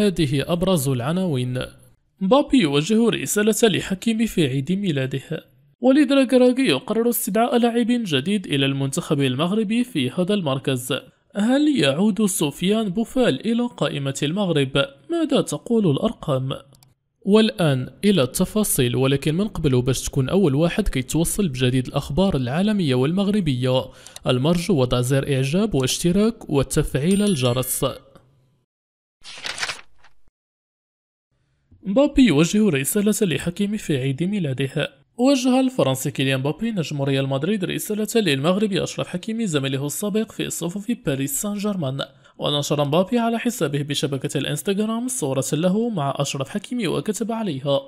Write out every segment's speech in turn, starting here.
هذه أبرز العناوين بابي يوجه رسالة لحكيم في عيد ميلاده وليد جراجي يقرر استدعاء لاعب جديد إلى المنتخب المغربي في هذا المركز هل يعود سفيان بوفال إلى قائمة المغرب؟ ماذا تقول الأرقام؟ والآن إلى التفاصيل ولكن من قبل باش تكون أول واحد كي توصل بجديد الأخبار العالمية والمغربية المرجو وضع زر إعجاب واشتراك وتفعيل الجرس مبابي يوجه رسالة لحكيمي في عيد ميلادها وجه الفرنسي كيليان مبابي نجم ريال مدريد رسالة للمغربي أشرف حكيمي زميله السابق في صفوف باريس سان جيرمان ونشر مبابي على حسابه بشبكة الانستغرام صورة له مع أشرف حكيمي وكتب عليها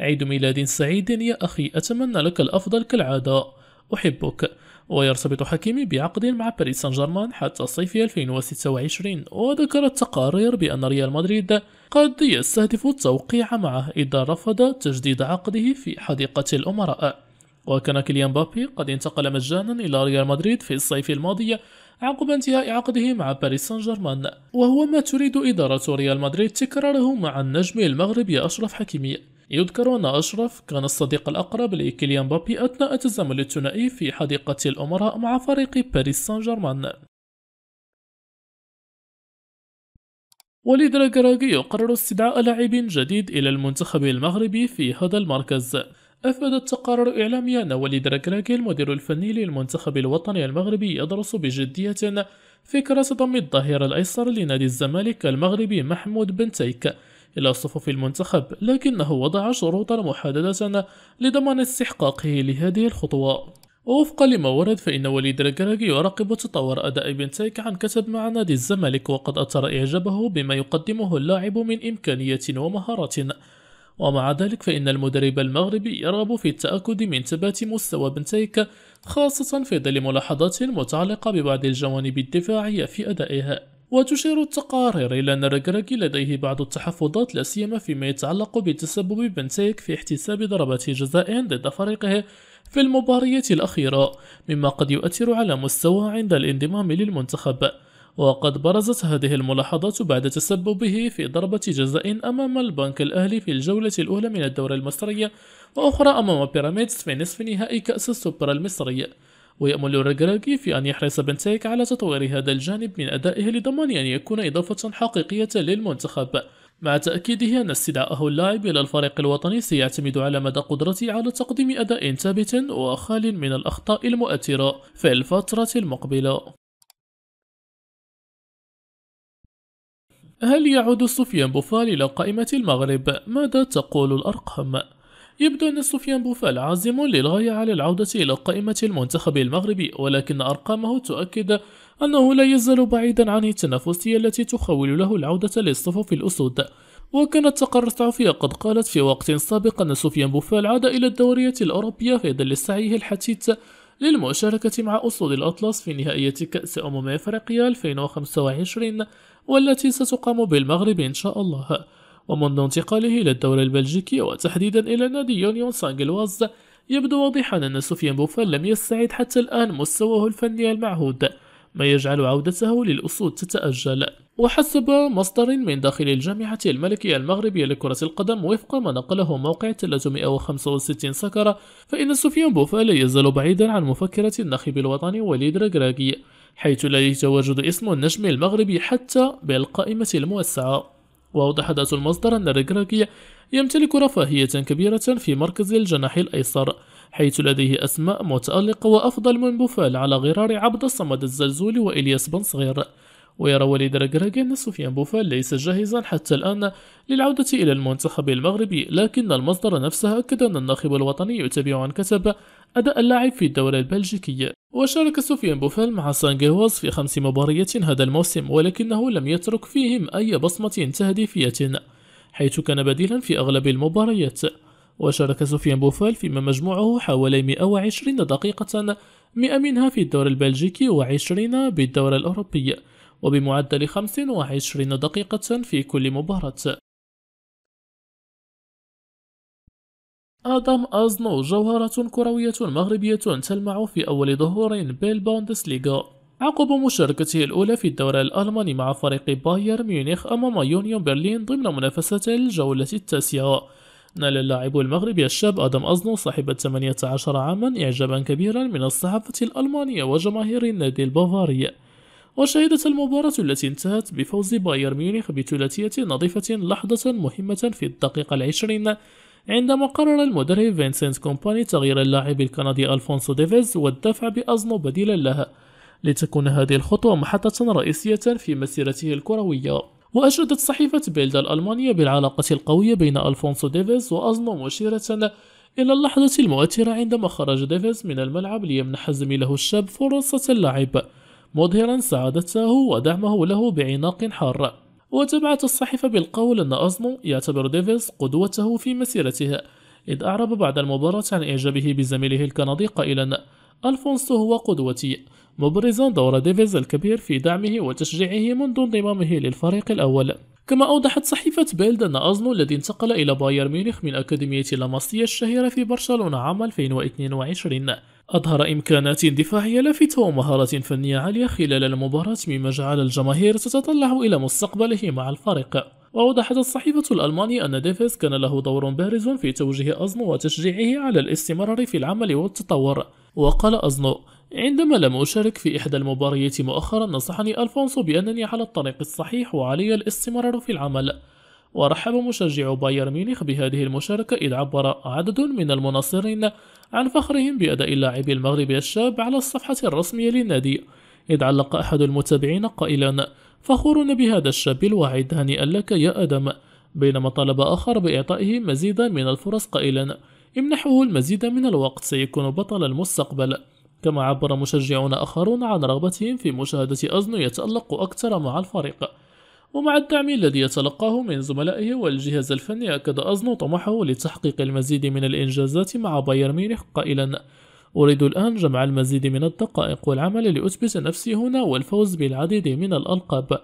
عيد ميلاد سعيد يا أخي أتمنى لك الأفضل كالعادة أحبك ويرتبط حكيمي بعقد مع باريس سان جيرمان حتى صيف 2026 وذكرت تقارير بأن ريال مدريد قد يستهدف التوقيع معه إذا رفض تجديد عقده في حديقة الأمراء وكان كيليان بابي قد انتقل مجانا إلى ريال مدريد في الصيف الماضي عقب انتهاء عقده مع باريس سان جيرمان وهو ما تريد إدارة ريال مدريد تكراره مع النجم المغربي أشرف حكيمي يذكر أن أشرف كان الصديق الأقرب لكيليان مبابي أثناء التزامل الثنائي في حديقة الأمراء مع فريق باريس سان جيرمان وليد جراجيو يقرر استدعاء لاعب جديد إلى المنتخب المغربي في هذا المركز أفادت تقارير إعلامية أن وليد ركراكي المدير الفني للمنتخب الوطني المغربي يدرس بجدية فكرة ضم الظهير الأيسر لنادي الزمالك المغربي محمود بن تيك إلى صفوف المنتخب لكنه وضع شروطا محددة لضمان استحقاقه لهذه الخطوة ووفقا لما ورد فإن وليد ركراكي يراقب تطور أداء بنتايك عن كسب مع نادي الزمالك وقد أثر إعجابه بما يقدمه اللاعب من إمكانية ومهارة ومع ذلك فإن المدرب المغربي يرغب في التأكد من ثبات مستوى بنتيك خاصة في ظل ملاحظات متعلقة ببعض الجوانب الدفاعية في أدائها وتشير التقارير إلى أن راكراكي لديه بعض التحفظات لا سيما فيما يتعلق بتسبب بنتيك في احتساب ضربة جزاء ضد فريقه في المباراة الأخيرة مما قد يؤثر على مستوى عند الانضمام للمنتخب وقد برزت هذه الملاحظات بعد تسببه في ضربة جزاء أمام البنك الأهلي في الجولة الأولى من الدوري المصري وأخرى أمام بيراميدز في نصف نهائي كأس السوبر المصري ويأمل الرجراجي في أن يحرص بنتيك على تطوير هذا الجانب من أدائه لضمان أن يكون إضافة حقيقية للمنتخب مع تأكيده أن استدعاءه اللاعب إلى الفريق الوطني سيعتمد على مدى قدرته على تقديم أداء ثابت وخال من الأخطاء المؤثرة في الفترة المقبلة هل يعود سفيان بوفال إلى قائمة المغرب؟ ماذا تقول الأرقام؟ يبدو أن سفيان بوفال عازم للغاية على العودة إلى قائمة المنتخب المغربي ولكن أرقامه تؤكد أنه لا يزال بعيدا عن التنافسية التي تخول له العودة للصفوف الأسود وكانت تقرير الصحفية قد قالت في وقت سابق أن سفيان بوفال عاد إلى الدورية الأوروبية في ظل سعيه الحثيث للمشاركة مع أسود الأطلس في نهائية كأس أمم إفريقيا 2025 والتي ستقام بالمغرب إن شاء الله ومنذ انتقاله إلى الدوري البلجيكي وتحديدا إلى نادي يونيون سانجلواز يبدو واضحا أن سفيان بوفال لم يستعد حتى الآن مستواه الفني المعهود ما يجعل عودته للأسود تتأجل وحسب مصدر من داخل الجامعة الملكية المغربية لكرة القدم وفق ما نقله موقع 365 سكرة فإن سفيان بوفال لا يزال بعيدا عن مفكرة الناخب الوطني وليد ركراكي حيث لا يتواجد اسم النجم المغربي حتى بالقائمة الموسعة وأوضح ذات المصدر أن الركراكي يمتلك رفاهية كبيرة في مركز الجناح الأيسر حيث لديه أسماء متألقة وأفضل من بوفال على غرار عبد الصمد الزلزولي وإلياس بن صغير ويرى وليد ركراكي أن سفيان بوفال ليس جاهزا حتى الآن للعودة إلى المنتخب المغربي لكن المصدر نفسه أكد أن الناخب الوطني يتابع عن كتب أداء اللاعب في الدوري البلجيكي وشارك سفيان بوفال مع سانجيروز في خمس مباريات هذا الموسم ولكنه لم يترك فيهم أي بصمة تهديفية حيث كان بديلا في أغلب المباريات وشارك سفيان بوفال فيما مجموعه حوالي 120 دقيقة 100 منها في الدور البلجيكي و20 بالدور الأوروبي وبمعدل 25 دقيقة في كل مباراة آدم أزنو جوهرة كروية مغربية تلمع في أول ظهور بالبوندسليغا عقب مشاركته الأولى في الدوري الألماني مع فريق باير ميونخ أمام يونيون برلين ضمن منافسة الجولة التاسعة نال اللاعب المغربي الشاب آدم أزنو صاحب 18 عاما إعجابا كبيرا من الصحافة الألمانية وجماهير النادي البافاري وشهدت المباراة التي انتهت بفوز بايرن ميونخ بثلاثية نظيفة لحظة مهمة في الدقيقة العشرين عندما قرر المدرب فينسنت كومباني تغيير اللاعب الكندي ألفونسو ديفيز والدفع بأزنو بديلا لها لتكون هذه الخطوة محطة رئيسية في مسيرته الكروية وأشادت صحيفة بيلد الألمانية بالعلاقة القوية بين ألفونسو ديفيز وأزنو مشيرة إلى اللحظة المؤثرة عندما خرج ديفيز من الملعب ليمنح زميله الشاب فرصة اللعب مظهرا سعادته ودعمه له بعناق حار وتبعت الصحيفة بالقول أن أزمو يعتبر ديفيز قدوته في مسيرتها إذ أعرب بعد المباراة عن إعجابه بزميله الكندي قائلا ألفونسو هو قدوتي مبرزا دور ديفيز الكبير في دعمه وتشجيعه منذ انضمامه للفريق الأول كما أوضحت صحيفة بيلد أن أزنو الذي انتقل إلى بايرن ميونخ من أكاديمية لاماسيا الشهيرة في برشلونة عام 2022 أظهر إمكانات دفاعية لافتة ومهارة فنية عالية خلال المباراة مما جعل الجماهير تتطلع إلى مستقبله مع الفريق وأوضحت الصحيفة الألمانية أن ديفيس كان له دور بارز في توجيه أزنو وتشجيعه على الاستمرار في العمل والتطور وقال أزنو عندما لم أشارك في إحدى المباريات مؤخرا نصحني ألفونسو بأنني على الطريق الصحيح وعلي الاستمرار في العمل ورحب مشجع بايرن ميونخ بهذه المشاركة إذ عبر عدد من المناصرين عن فخرهم بأداء اللاعب المغربي الشاب على الصفحة الرسمية للنادي إذ علق أحد المتابعين قائلا فخورون بهذا الشاب الواعد هنيئا لك يا آدم بينما طلب آخر بإعطائه مزيدا من الفرص قائلا امنحه المزيد من الوقت سيكون بطل المستقبل كما عبر مشجعون آخرون عن رغبتهم في مشاهدة أزنو يتألق أكثر مع الفريق ومع الدعم الذي يتلقاه من زملائه والجهاز الفني أكد أزنو طمحه لتحقيق المزيد من الإنجازات مع بايرن ميونخ قائلا أريد الآن جمع المزيد من الدقائق والعمل لأثبت نفسي هنا والفوز بالعديد من الألقاب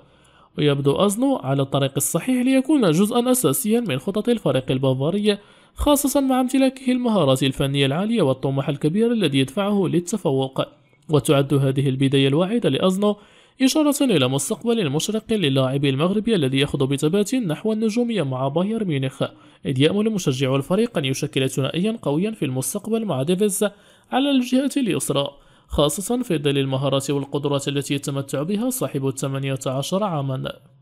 ويبدو أزنو على الطريق الصحيح ليكون جزءا أساسيا من خطط الفريق البافاري خاصة مع امتلاكه المهارات الفنية العالية والطموح الكبير الذي يدفعه للتفوق وتعد هذه البداية الواعدة لأزنو إشارة إلى مستقبل مشرق للاعب المغربي الذي يخض بثبات نحو النجومية مع بايرن ميونخ إذ يأمل مشجعو الفريق أن يشكل ثنائيا قويا في المستقبل مع ديفيز على الجهة اليسرى خاصة في ظل المهارات والقدرات التي يتمتع بها صاحب الثمانية عشر عاما